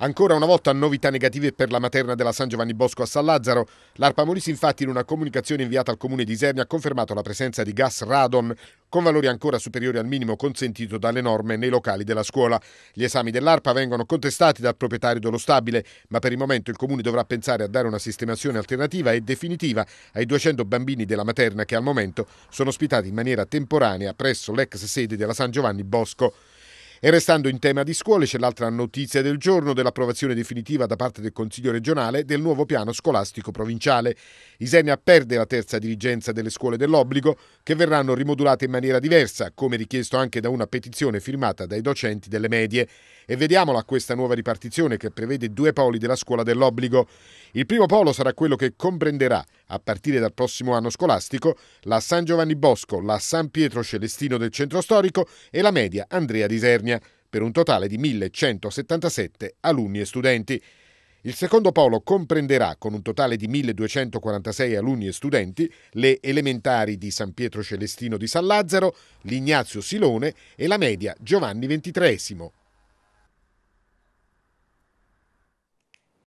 Ancora una volta novità negative per la materna della San Giovanni Bosco a San Lazzaro. L'ARPA Molise infatti in una comunicazione inviata al comune di Isernia ha confermato la presenza di gas radon con valori ancora superiori al minimo consentito dalle norme nei locali della scuola. Gli esami dell'ARPA vengono contestati dal proprietario dello stabile, ma per il momento il comune dovrà pensare a dare una sistemazione alternativa e definitiva ai 200 bambini della materna che al momento sono ospitati in maniera temporanea presso l'ex sede della San Giovanni Bosco. E restando in tema di scuole c'è l'altra notizia del giorno dell'approvazione definitiva da parte del Consiglio regionale del nuovo piano scolastico provinciale. Isenia perde la terza dirigenza delle scuole dell'obbligo che verranno rimodulate in maniera diversa, come richiesto anche da una petizione firmata dai docenti delle medie. E vediamola questa nuova ripartizione che prevede due poli della scuola dell'obbligo. Il primo polo sarà quello che comprenderà a partire dal prossimo anno scolastico, la San Giovanni Bosco, la San Pietro Celestino del centro storico e la media Andrea di Sernia, per un totale di 1177 alunni e studenti. Il secondo polo comprenderà, con un totale di 1246 alunni e studenti, le elementari di San Pietro Celestino di San Lazzaro, l'Ignazio Silone e la media Giovanni XXIII.